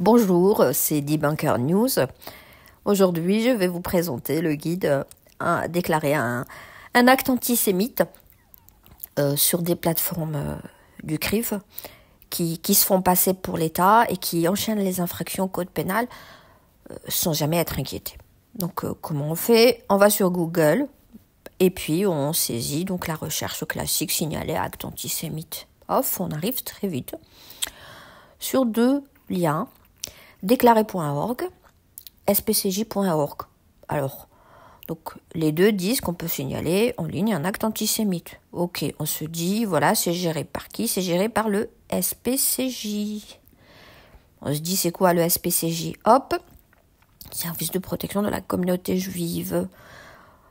Bonjour, c'est Debunker News. Aujourd'hui, je vais vous présenter le guide à déclarer un, acte antisémite euh, sur des plateformes euh, du CRIF qui, se font passer pour l'État et qui enchaînent les infractions au code pénal euh, sans jamais être inquiétés. Donc, comment on fait On va sur Google et puis on saisit donc la recherche classique signalée acte antisémite. Off, on arrive très vite sur deux liens Déclaré.org, spcj.org. Alors, donc les deux disent qu'on peut signaler en ligne un acte antisémite. Ok, on se dit, voilà, c'est géré par qui C'est géré par le SPCJ. On se dit, c'est quoi le SPCJ Hop, Service de protection de la communauté juive.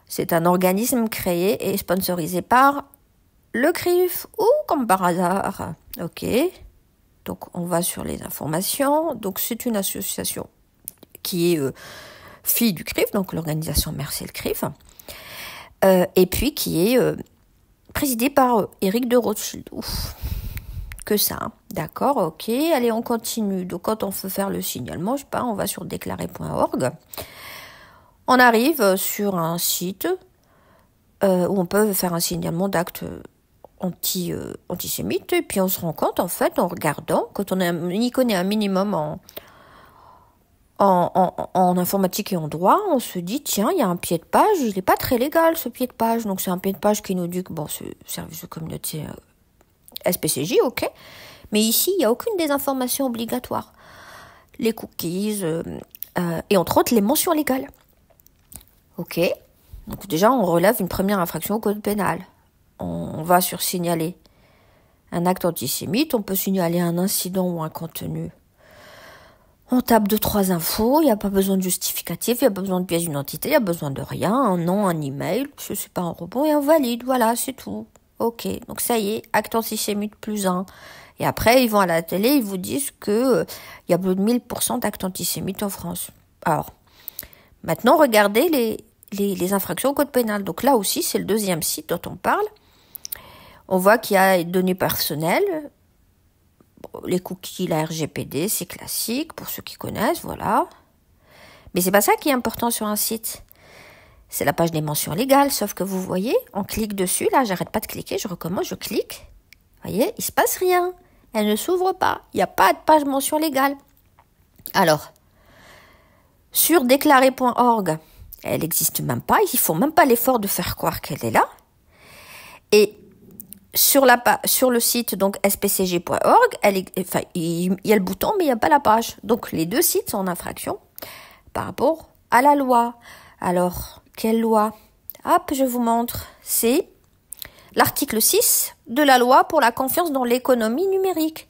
C'est un organisme créé et sponsorisé par le CRIF ou comme par hasard. Ok, donc on va sur les informations. Donc c'est une association qui est euh, fille du CRIF, donc l'organisation Merci CRIF, euh, et puis qui est euh, présidée par Éric de Rothschild. que ça, hein. d'accord, ok, allez on continue. Donc quand on veut faire le signalement, je sais pas, on va sur déclarer.org. On arrive sur un site où on peut faire un signalement d'acte anti, euh, antisémite. Et puis on se rend compte, en fait, en regardant, quand on, a, y connaît un minimum en, en, informatique et en droit, on se dit, tiens, il y a un pied de page, il n'est pas très légal ce pied de page. Donc c'est un pied de page qui nous dit que, bon, c'est service de communauté euh, SPCJ, ok. Mais ici, il n'y a aucune désinformation obligatoire. Les cookies, euh, et entre autres les mentions légales. Ok, donc déjà, on relève une première infraction au code pénal on va sur signaler un acte antisémite, on peut signaler un incident ou un contenu. On tape deux, trois infos, il n'y a pas besoin de justificatif, il n'y a pas besoin de pièce d'identité, il n'y a besoin de rien, un nom, un email, je ne sais pas un rebond et un valide, voilà, c'est tout. Ok, donc ça y est, acte antisémite plus un. Et après, ils vont à la télé, ils vous disent que il euh, y a plus de 1000% d'actes antisémites en France. Alors, maintenant, regardez les, les infractions au code pénal. Donc là aussi, c'est le deuxième site dont on parle. On voit qu'il y a les données personnelles, les cookies, la RGPD, c'est classique pour ceux qui connaissent, voilà. Mais c'est pas ça qui est important sur un site. C'est la page des mentions légales, sauf que vous voyez, on clique dessus, là, j'arrête pas de cliquer, je recommence, je clique. Vous voyez, il se passe rien. Elle ne s'ouvre pas. Il n'y a pas de page mention légale. Alors, sur déclarer.org, elle n'existe même pas. Ils font même pas l'effort de faire croire qu'elle est là. Et sur, la, sur le site donc spcg.org, il y a le bouton, mais il n'y a pas la page. Donc les deux sites sont en infraction par rapport à la loi. Alors, quelle loi Hop, je vous montre. C'est l'article 6 de la loi pour la confiance dans l'économie numérique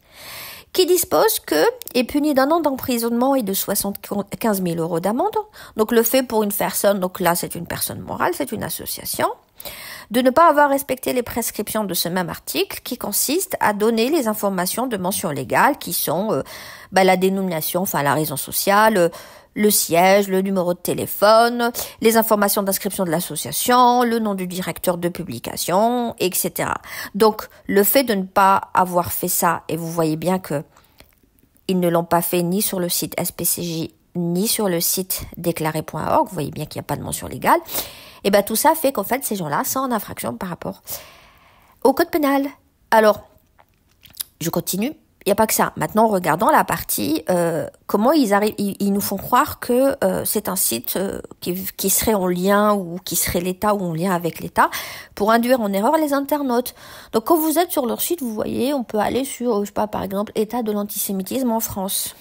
qui dispose que est puni d'un an d'emprisonnement et de 75 000 euros d'amende. Donc le fait pour une personne, donc là c'est une personne morale, c'est une association de ne pas avoir respecté les prescriptions de ce même article qui consiste à donner les informations de mention légale qui sont euh, bah, la dénomination, enfin la raison sociale, euh, le siège, le numéro de téléphone, les informations d'inscription de l'association, le nom du directeur de publication, etc. Donc le fait de ne pas avoir fait ça, et vous voyez bien que ils ne l'ont pas fait ni sur le site SPCJ ni sur le site déclaré.org, vous voyez bien qu'il n'y a pas de mention légale, et eh bien tout ça fait qu'en fait ces gens-là sont en infraction par rapport au code pénal. Alors, je continue. Il n'y a pas que ça. Maintenant, regardant la partie euh, comment ils arrivent. Ils, nous font croire que euh, c'est un site euh, qui, serait en lien ou qui serait l'État ou en lien avec l'État pour induire en erreur les internautes. Donc, quand vous êtes sur leur site, vous voyez, on peut aller sur, je sais pas, par exemple, État de l'antisémitisme en France.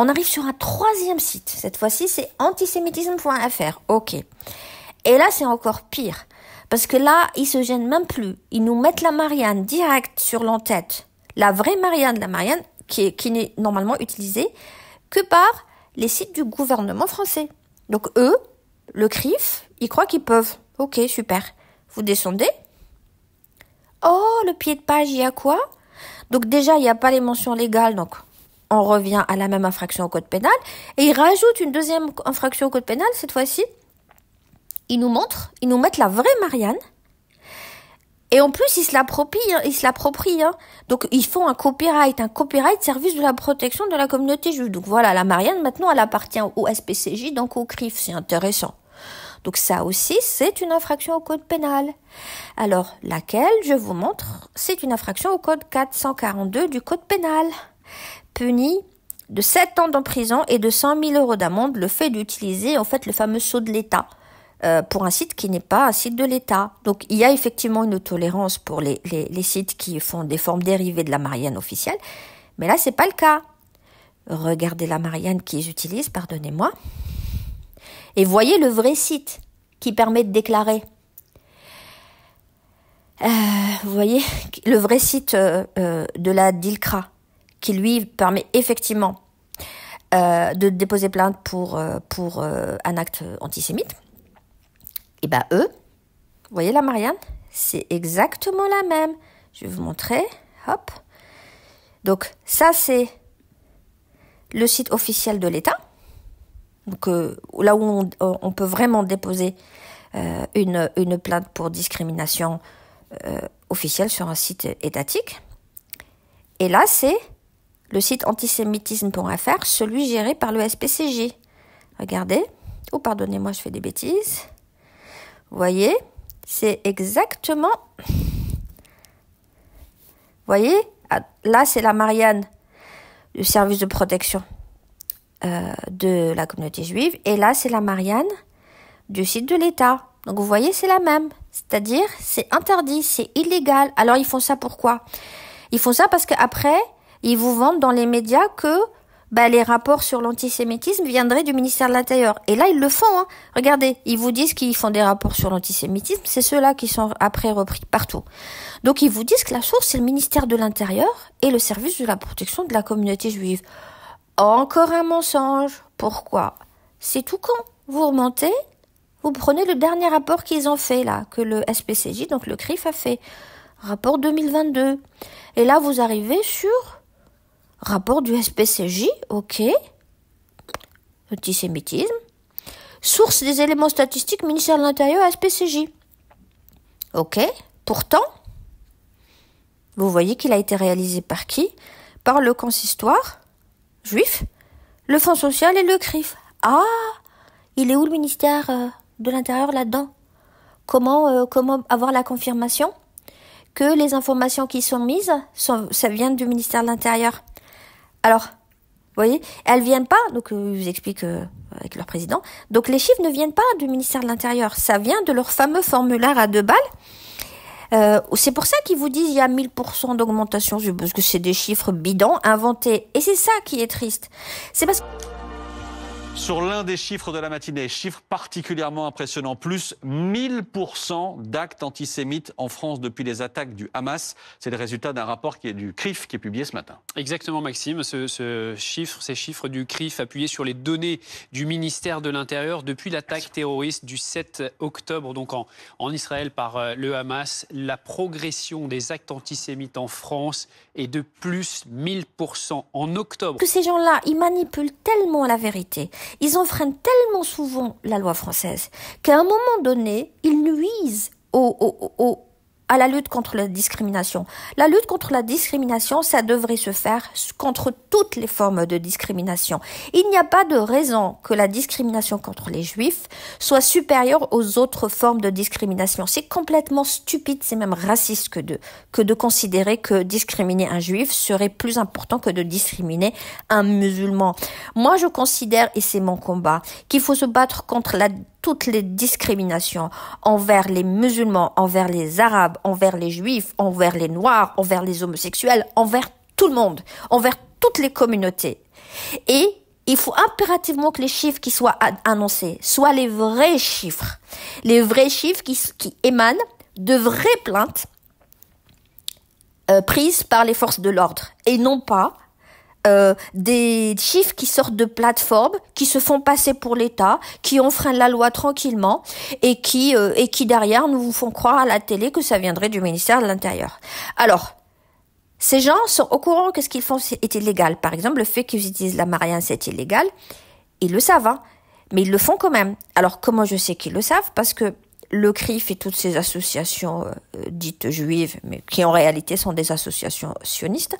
On arrive sur un troisième site. Cette fois-ci, c'est antisémitisme.fr. OK. Et là, c'est encore pire. Parce que là, ils se gênent même plus. Ils nous mettent la Marianne direct sur l'entête. La vraie Marianne, la Marianne qui, qui n'est normalement utilisée que par les sites du gouvernement français. Donc eux, le CRIF, ils croient qu'ils peuvent. Ok, super. Vous descendez. Oh, le pied de page, il y a quoi Donc déjà, il n'y a pas les mentions légales, donc on revient à la même infraction au code pénal. Et ils rajoutent une deuxième infraction au code pénal, cette fois-ci. Ils nous montrent, ils nous mettent la vraie Marianne. Et en plus, ils se l'approprient, hein, se hein. Donc, ils font un copyright, un copyright service de la protection de la communauté juive. Donc voilà, la Marianne, maintenant, elle appartient au SPCJ, donc au CRIF. C'est intéressant. Donc ça aussi, c'est une infraction au code pénal. Alors, laquelle, je vous montre, c'est une infraction au code 442 du code pénal puni de 7 ans d'emprison et de 100 000 euros d'amende le fait d'utiliser en fait le fameux sceau de l'État euh, pour un site qui n'est pas un site de l'État. Donc il y a effectivement une tolérance pour les, sites qui font des formes dérivées de la Marianne officielle, mais là c'est pas le cas. Regardez la Marianne qu'ils utilisent, pardonnez-moi, et voyez le vrai site qui permet de déclarer. Euh, vous voyez le vrai site euh, de la DILCRA qui lui permet effectivement euh, de déposer plainte pour, euh, pour euh, un acte antisémite, et bien bah, eux, vous voyez la Marianne, c'est exactement la même. Je vais vous montrer, hop. Donc ça c'est le site officiel de l'État, donc là où on, peut vraiment déposer une, plainte pour discrimination officielle sur un site étatique. Et là c'est le site antisémitisme.fr, celui géré par le SPCJ. Regardez, ou oh, pardonnez-moi, je fais des bêtises. Vous Voyez, c'est exactement. Vous Voyez, ah, là c'est la Marianne du service de protection euh, de la communauté juive, et là c'est la Marianne du site de l'État. Donc vous voyez, c'est la même. C'est-à-dire, c'est interdit, c'est illégal. Alors ils font ça pourquoi Ils font ça parce qu'après, ils vous vendent dans les médias que bah, les rapports sur l'antisémitisme viendraient du ministère de l'Intérieur. Et là, ils le font. Hein. Regardez, ils vous disent qu'ils font des rapports sur l'antisémitisme. C'est ceux-là qui sont après repris partout. Donc, ils vous disent que la source, c'est le ministère de l'Intérieur et le service de la protection de la communauté juive. Encore un mensonge. Pourquoi C'est tout con. Vous remontez, vous prenez le dernier rapport qu'ils ont fait, là, que le SPCJ, donc le CRIF, a fait. Rapport 2022. Et là, vous arrivez sur Rapport du SPCJ, ok. Antisémitisme. Source des éléments statistiques, ministère de l'Intérieur, SPCJ. Ok. Pourtant, vous voyez qu'il a été réalisé par qui Par le consistoire juif, le Fonds social et le CRIF. Ah Il est où le ministère euh, de l'Intérieur là-dedans comment, euh, comment avoir la confirmation que les informations qui sont mises, sont, ça vient du ministère de l'Intérieur alors, vous voyez, elles viennent pas, donc euh, ils vous expliquent euh, avec leur président, donc les chiffres ne viennent pas du ministère de l'Intérieur, ça vient de leur fameux formulaire à deux balles. Euh, c'est pour ça qu'ils vous disent il y a 1000% d'augmentation, parce que c'est des chiffres bidons, inventés. Et c'est ça qui est triste. C'est parce que sur l'un des chiffres de la matinée, chiffre particulièrement impressionnant, plus 1000% d'actes antisémites en France depuis les attaques du Hamas. C'est le résultat d'un rapport qui est du CRIF qui est publié ce matin. Exactement Maxime, ce, chiffre, ces chiffres du CRIF appuyés sur les données du ministère de l'Intérieur depuis l'attaque terroriste du 7 octobre donc en, Israël par euh, le Hamas, la progression des actes antisémites en France est de plus 1000% en octobre. Que ces gens-là, ils manipulent tellement la vérité. Ils enfreignent tellement souvent la loi française qu'à un moment donné, ils nuisent au à la lutte contre la discrimination. La lutte contre la discrimination, ça devrait se faire contre toutes les formes de discrimination. Il n'y a pas de raison que la discrimination contre les juifs soit supérieure aux autres formes de discrimination. C'est complètement stupide, c'est même raciste que de, que de considérer que discriminer un juif serait plus important que de discriminer un musulman. Moi, je considère, et c'est mon combat, qu'il faut se battre contre la toutes les discriminations envers les musulmans, envers les arabes, envers les juifs, envers les noirs, envers les homosexuels, envers tout le monde, envers toutes les communautés. Et il faut impérativement que les chiffres qui soient annoncés soient les vrais chiffres, les vrais chiffres qui, émanent de vraies plaintes euh, prises par les forces de l'ordre et non pas euh, des chiffres qui sortent de plateformes, qui se font passer pour l'État, qui enfreignent la loi tranquillement et qui euh, et qui derrière nous vous font croire à la télé que ça viendrait du ministère de l'Intérieur. Alors ces gens sont au courant que ce qu'ils font est illégal. Par exemple, le fait qu'ils utilisent la mariage, c'est illégal. Ils le savent, hein. mais ils le font quand même. Alors comment je sais qu'ils le savent Parce que le CRIF et toutes ces associations euh, dites juives, mais qui en réalité sont des associations sionistes,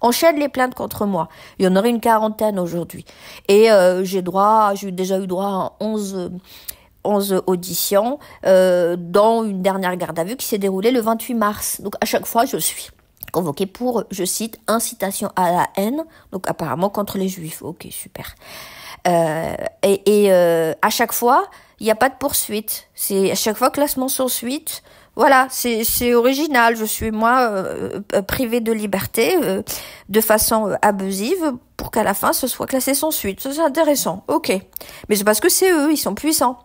enchaînent les plaintes contre moi. Il y en aurait une quarantaine aujourd'hui. Et euh, j'ai droit, j'ai déjà eu droit à 11, 11 auditions, euh, dont une dernière garde à vue qui s'est déroulée le 28 mars. Donc à chaque fois, je suis convoqué pour, je cite, incitation à la haine, donc apparemment contre les juifs. Ok, super. Euh, et, et à chaque fois, il n'y a pas de poursuite. C'est à chaque fois classement sans suite. Voilà, c'est original. Je suis moi privé euh, euh, privée de liberté euh, de façon abusive pour qu'à la fin ce soit classé sans suite. C'est intéressant, ok. Mais c'est parce que c'est eux, ils sont puissants.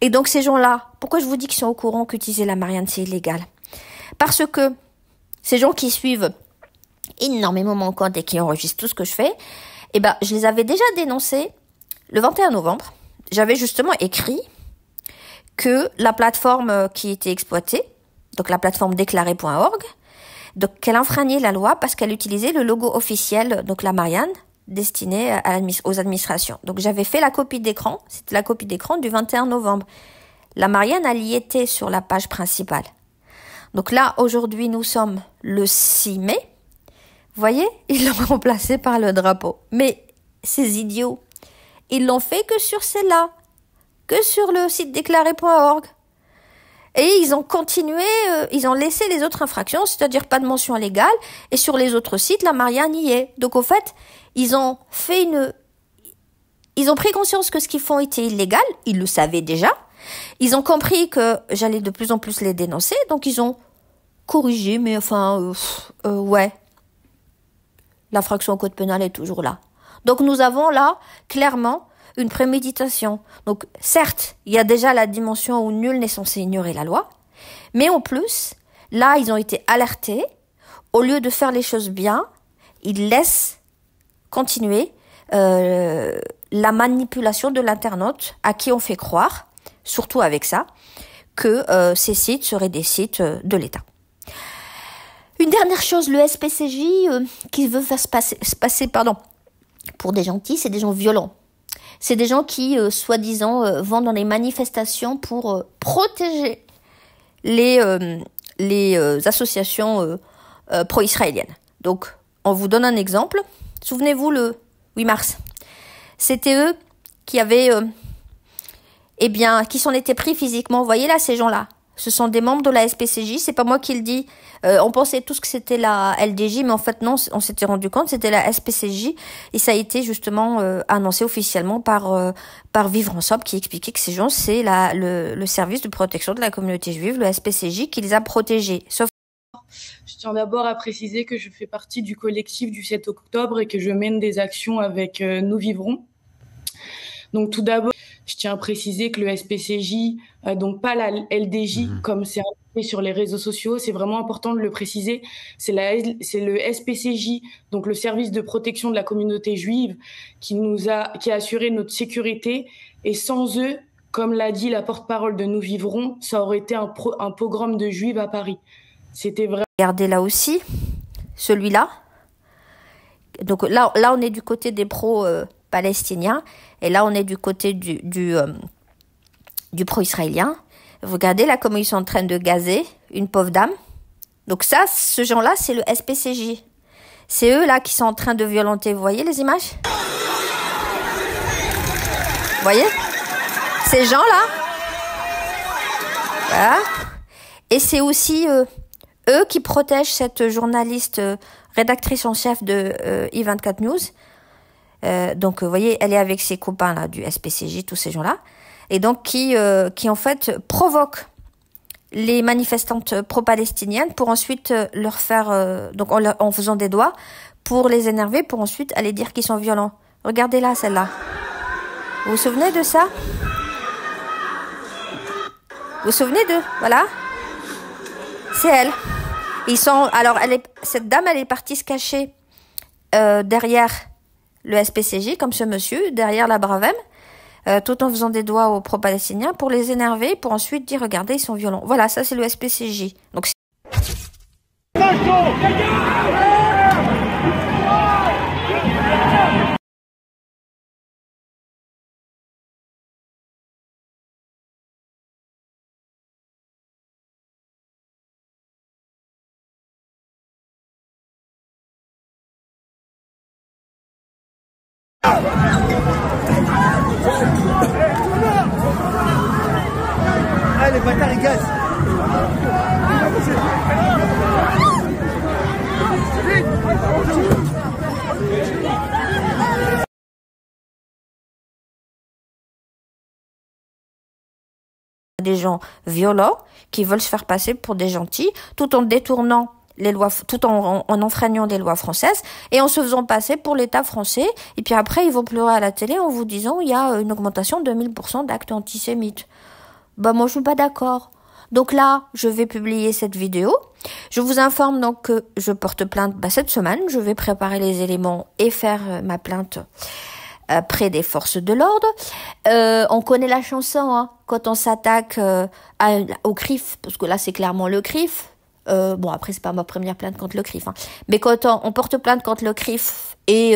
Et donc ces gens-là, pourquoi je vous dis qu'ils sont au courant qu'utiliser la Marianne c'est illégal Parce que ces gens qui suivent énormément mon compte et qui enregistrent tout ce que je fais, eh ben je les avais déjà dénoncés le 21 novembre. J'avais justement écrit que la plateforme euh, qui était exploitée, donc la plateforme déclarée.org, donc qu'elle enfreignait la loi parce qu'elle utilisait le logo officiel, donc la Marianne, destinée aux administrations. Donc j'avais fait la copie d'écran, c'était la copie d'écran du 21 novembre. La Marianne, elle y était sur la page principale. Donc là, aujourd'hui, nous sommes le 6 mai. Vous voyez, ils l'ont remplacé par le drapeau. Mais ces idiots, ils l'ont fait que sur celle-là que sur le site déclaré.org. Et ils ont continué, euh, ils ont laissé les autres infractions, c'est-à-dire pas de mention légale, et sur les autres sites, la Marianne y est. Donc au fait, ils ont fait une... Ils ont pris conscience que ce qu'ils font était illégal, ils le savaient déjà. Ils ont compris que j'allais de plus en plus les dénoncer, donc ils ont corrigé, mais enfin, euh, euh, ouais. L'infraction au code pénal est toujours là. Donc nous avons là, clairement, une préméditation. Donc certes, il y a déjà la dimension où nul n'est censé ignorer la loi, mais en plus, là, ils ont été alertés. Au lieu de faire les choses bien, ils laissent continuer euh, la manipulation de l'internaute à qui on fait croire, surtout avec ça, que euh, ces sites seraient des sites euh, de l'État. Une dernière chose, le SPCJ qui veut faire se passer, se passer pardon, pour des gentils, c'est des gens violents. C'est des gens qui, euh, soi-disant, euh, vont dans les manifestations pour euh, protéger les, les associations pro-israéliennes. Donc, on vous donne un exemple. Souvenez-vous, le 8 mars, c'était eux qui avaient, eh bien, qui s'en étaient pris physiquement. Vous voyez là, ces gens-là, ce sont des membres de la SPCJ, c'est pas moi qui le dis. Euh, on pensait tous que c'était la LDJ, mais en fait non, on s'était rendu compte c'était la SPCJ et ça a été justement euh, annoncé officiellement par euh, par Vivre Ensemble qui expliquait que ces gens c'est la le, service de protection de la communauté juive, le SPCJ, qui les a protégés. Sauf je tiens d'abord à préciser que je fais partie du collectif du 7 octobre et que je mène des actions avec Nous Vivrons. Donc tout d'abord je tiens à préciser que le SPCJ, euh, donc pas la LDJ mhm. comme c'est indiqué sur les réseaux sociaux, c'est vraiment important de le préciser. C'est le SPCJ, donc le service de protection de la communauté juive, qui nous a, qui a assuré notre sécurité. Et sans eux, comme l'a dit la porte-parole de Nous Vivrons, ça aurait été un, pogrom de juifs à Paris. C'était vrai. Regardez là aussi, celui-là. Donc là, là, on est du côté des pro-palestiniens. Euh, et là, on est du côté du, euh, pro-israélien. Regardez là comment ils sont en train de gazer une pauvre dame. Donc ça, ce genre-là, c'est le SPCJ. C'est eux là qui sont en train de violenter. Vous voyez les images Vous voyez Ces gens-là Voilà. Et c'est aussi euh, eux qui protègent cette journaliste, euh, rédactrice en chef de I24 News. Euh, donc, vous euh, voyez, elle est avec ses copains là du SPCJ, tous ces gens-là, et donc qui, euh, qui en fait provoque les manifestantes pro-palestiniennes pour ensuite leur faire, donc en, faisant des doigts, pour les énerver, pour ensuite aller dire qu'ils sont violents. Regardez là, celle-là. Vous vous souvenez de ça Vous vous souvenez d'eux Voilà. C'est elle. Ils sont. Alors, elle est, cette dame, elle est partie se cacher derrière le SPCJ, comme ce monsieur, derrière la Bravem, euh, tout en faisant des doigts aux pro-palestiniens pour les énerver, pour ensuite dire regardez, ils sont violents. Voilà, ça c'est le SPCJ. Donc, les bâtards, des gens violents qui veulent se faire passer pour des gentils tout en détournant les lois, tout en, enfreignant des lois françaises et en se faisant passer pour l'État français. Et puis après, ils vont pleurer à la télé en vous disant il y a une augmentation de 1000% d'actes antisémites bon, bah, moi je suis pas d'accord. Donc là, je vais publier cette vidéo. Je vous informe donc que je porte plainte bah, cette semaine. Je vais préparer les éléments et faire euh, ma plainte euh, près des forces de l'ordre. Euh, on connaît la chanson hein. quand on s'attaque au CRIF, parce que là c'est clairement le CRIF. bon après c'est pas ma première plainte contre le CRIF, hein. mais quand on, porte plainte contre le CRIF et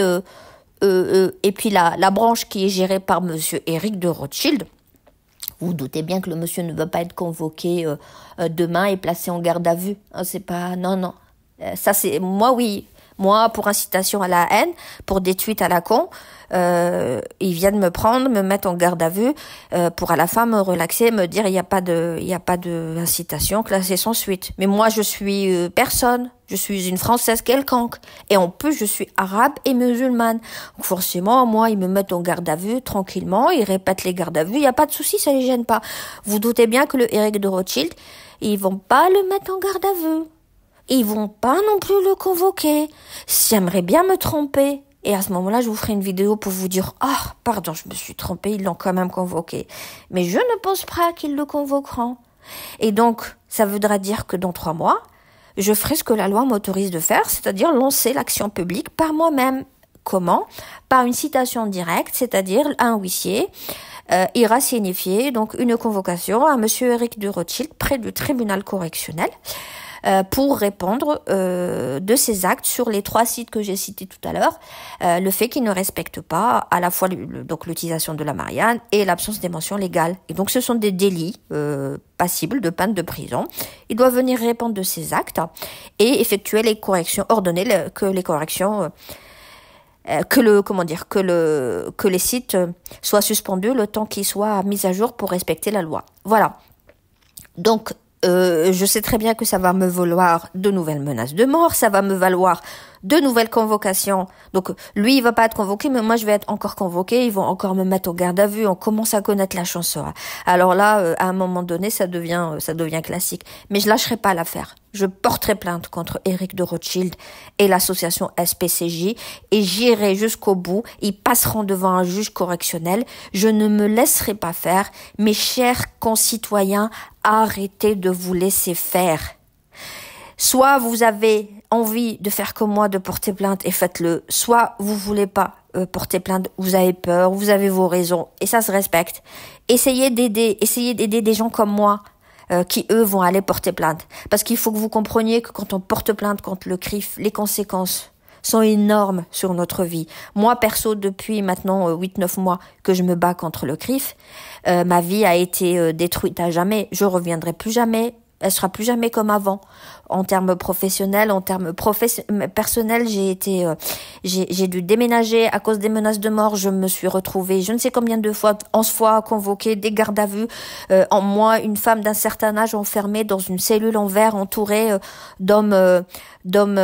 et puis la, la branche qui est gérée par M. Eric de Rothschild, vous, doutez bien que le monsieur ne va pas être convoqué euh, euh, demain et placé en garde à vue. Hein, c'est pas, non, non. Euh, ça c'est, moi oui, moi, pour incitation à la haine, pour des tweets à la con, euh, ils viennent me prendre, me mettre en garde à vue, euh, pour à la fin me relaxer, me dire il n'y a pas de, il a pas de incitation, classée sans suite. Mais moi, je suis euh, personne. Je suis une Française quelconque. Et en plus, je suis arabe et musulmane. Donc forcément, moi, ils me mettent en garde à vue tranquillement, ils répètent les gardes à vue, il n'y a pas de souci, ça les gêne pas. Vous doutez bien que le Eric de Rothschild, ils vont pas le mettre en garde à vue ils vont pas non plus le convoquer. J'aimerais bien me tromper. Et à ce moment-là, je vous ferai une vidéo pour vous dire « Ah, oh, pardon, je me suis trompée, ils l'ont quand même convoqué. » Mais je ne pense pas qu'ils le convoqueront. Et donc, ça voudra dire que dans trois mois, je ferai ce que la loi m'autorise de faire, c'est-à-dire lancer l'action publique par moi-même. Comment Par une citation directe, c'est-à-dire un huissier euh, ira signifier donc une convocation à Monsieur Eric de Rothschild près du tribunal correctionnel. Euh, pour répondre euh, de ces actes sur les trois sites que j'ai cités tout à l'heure. Euh, le fait qu'ils ne respectent pas à la fois donc l'utilisation de la Marianne et l'absence des mentions légales. Et donc ce sont des délits passibles de peine de prison. Il doit venir répondre de ces actes et effectuer les corrections, ordonner que les corrections que le comment dire que le que les sites soient suspendus le temps qu'ils soient mis à jour pour respecter la loi. Voilà. Donc euh, je sais très bien que ça va me valoir de nouvelles menaces de mort, ça va me valoir de nouvelles convocations. Donc lui, il va pas être convoqué, mais moi, je vais être encore convoqué. Ils vont encore me mettre au garde à vue. On commence à connaître la chanson. Alors là, euh, à un moment donné, ça devient, euh, ça devient classique. Mais je lâcherai pas l'affaire. Je porterai plainte contre Éric de Rothschild et l'association SPCJ et j'irai jusqu'au bout. Ils passeront devant un juge correctionnel. Je ne me laisserai pas faire. Mes chers concitoyens, arrêtez de vous laisser faire. Soit vous avez envie de faire comme moi, de porter plainte et faites-le. Soit vous voulez pas euh, porter plainte, vous avez peur, vous avez vos raisons et ça se respecte. Essayez d'aider, essayez d'aider des gens comme moi euh, qui eux vont aller porter plainte. Parce qu'il faut que vous compreniez que quand on porte plainte contre le CRIF, les conséquences sont énormes sur notre vie. Moi, perso, depuis maintenant 8-9 euh, mois que je me bats contre le CRIF, euh, ma vie a été détruite à jamais. Je reviendrai plus jamais elle sera plus jamais comme avant. En termes professionnels, en termes personnels, j'ai été, euh, j'ai dû déménager à cause des menaces de mort. Je me suis retrouvée, je ne sais combien de fois, onze fois convoquée, des gardes à vue. Euh, en moi, une femme d'un certain âge enfermée dans une cellule en verre, entourée euh, d'hommes, d'hommes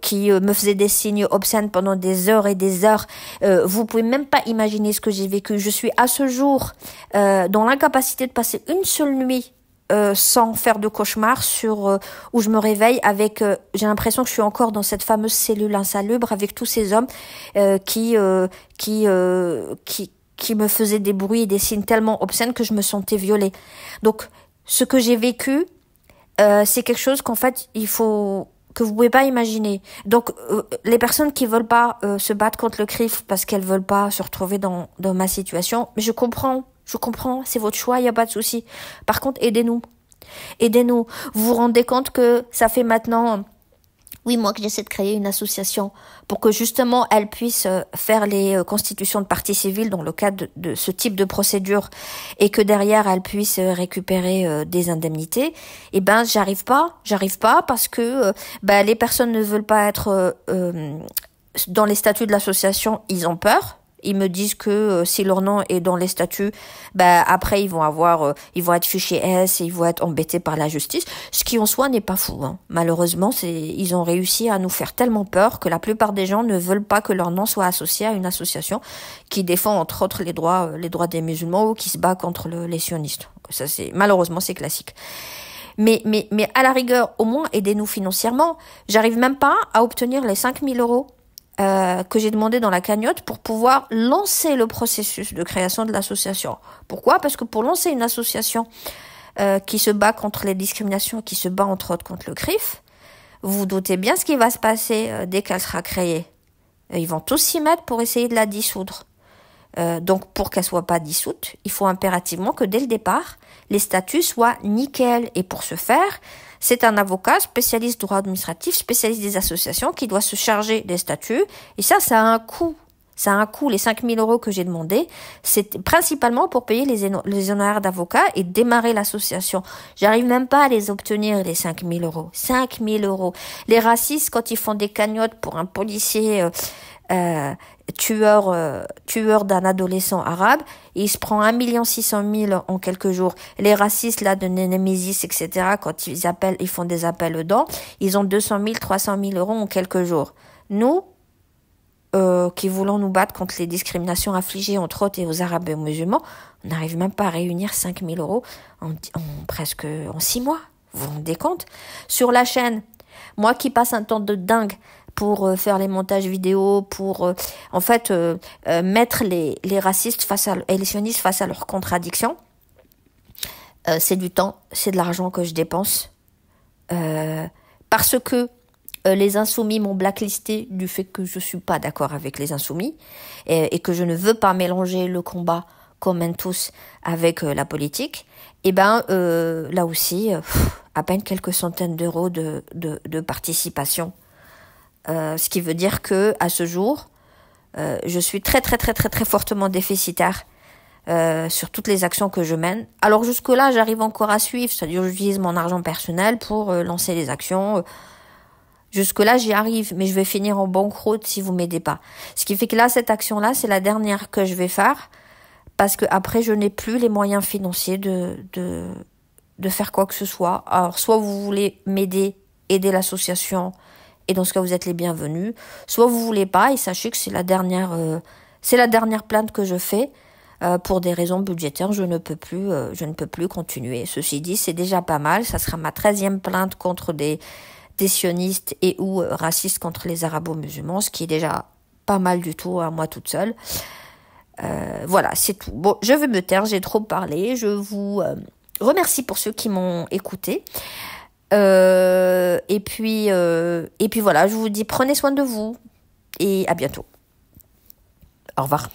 qui me faisaient des signes obscènes pendant des heures et des heures. vous pouvez même pas imaginer ce que j'ai vécu. Je suis à ce jour dans l'incapacité de passer une seule nuit euh, sans faire de cauchemar, sur euh, où je me réveille avec, euh, j'ai l'impression que je suis encore dans cette fameuse cellule insalubre avec tous ces hommes qui qui qui qui me faisaient des bruits et des signes tellement obscènes que je me sentais violée. Donc ce que j'ai vécu, c'est quelque chose qu'en fait il faut que vous pouvez pas imaginer. Donc les personnes qui veulent pas se battre contre le CRIF parce qu'elles veulent pas se retrouver dans dans ma situation, je comprends je comprends, c'est votre choix, il n'y a pas de souci. Par contre, aidez-nous. Aidez-nous. Vous vous rendez compte que ça fait maintenant oui, euh, moi que j'essaie de créer une association pour que justement elle puisse euh, faire les euh, constitutions de partie civile dans le cadre de ce type de procédure et que derrière elle puisse récupérer des indemnités. Eh ben, j'arrive pas, j'arrive pas parce que ben, les personnes ne veulent pas être dans les statuts de l'association, ils ont peur ils me disent que euh, si leur nom est dans les statuts, bah, après ils vont avoir, euh, ils vont être fichés S et ils vont être embêtés par la justice, ce qui en soi n'est pas fou. Hein. Malheureusement, c'est, ils ont réussi à nous faire tellement peur que la plupart des gens ne veulent pas que leur nom soit associé à une association qui défend entre autres les droits, euh, les droits des musulmans ou qui se bat contre les sionistes. Ça, c'est malheureusement c'est classique. Mais, mais, mais à la rigueur, au moins aidez-nous financièrement. J'arrive même pas à obtenir les 5000 euros euh, que j'ai demandé dans la cagnotte pour pouvoir lancer le processus de création de l'association. Pourquoi Parce que pour lancer une association euh, qui se bat contre les discriminations, qui se bat entre autres contre le CRIF, vous, vous doutez bien ce qui va se passer euh, dès qu'elle sera créée. Ils vont tous s'y mettre pour essayer de la dissoudre. donc pour qu'elle soit pas dissoute, il faut impérativement que dès le départ, les statuts soient nickel. Et pour ce faire, c'est un avocat spécialiste droit administratif, spécialiste des associations qui doit se charger des statuts. Et ça, ça a un coût. Ça a un coût. Les 5000 euros que j'ai demandé, c'est principalement pour payer les, honoraires d'avocat et démarrer l'association. J'arrive même pas à les obtenir, les 5000 euros. 000 euros. Les racistes, quand ils font des cagnottes pour un policier, euh, euh, tueur, euh, tueur d'un adolescent arabe. il se prend 1 600 000 en quelques jours. Les racistes, là, de Némésis, etc., quand ils appellent, ils font des appels dedans, ils ont 200 000, 300 000 euros en quelques jours. Nous, euh, qui voulons nous battre contre les discriminations affligées, entre autres, et aux Arabes et aux musulmans, on n'arrive même pas à réunir 5 000 euros en, presque, en 6 mois. Vous vous rendez compte? Sur la chaîne, moi qui passe un temps de dingue pour euh, faire les montages vidéo, pour euh, en fait euh, mettre les, racistes face à, et les sionistes face à leurs contradictions. c'est du temps, c'est de l'argent que je dépense. parce que les insoumis m'ont blacklisté du fait que je suis pas d'accord avec les insoumis et, que je ne veux pas mélanger le combat commun tous avec la politique, et eh ben là aussi, à peine quelques centaines d'euros de, de participation euh, ce qui veut dire que à ce jour, euh, je suis très très très très très fortement déficitaire euh, sur toutes les actions que je mène. Alors jusque là, j'arrive encore à suivre, c'est-à-dire j'utilise mon argent personnel pour lancer les actions. Jusque là, j'y arrive, mais je vais finir en banqueroute si vous m'aidez pas. Ce qui fait que là, cette action là, c'est la dernière que je vais faire parce que après, je n'ai plus les moyens financiers de, faire quoi que ce soit. Alors soit vous voulez m'aider, aider l'association et dans ce cas vous êtes les bienvenus. Soit vous voulez pas et sachez que c'est la dernière, euh, c'est la dernière plainte que je fais. Euh, pour des raisons budgétaires, je ne peux plus, euh, je ne peux plus continuer. Ceci dit, c'est déjà pas mal. Ça sera ma treizième plainte contre des, des sionistes et ou racistes contre les arabo-musulmans, ce qui est déjà pas mal du tout à moi toute seule. voilà, c'est tout. Bon, je vais me taire, j'ai trop parlé. Je vous remercie pour ceux qui m'ont écouté. Euh, et puis euh, et puis voilà, je vous dis prenez soin de vous et à bientôt. Au revoir.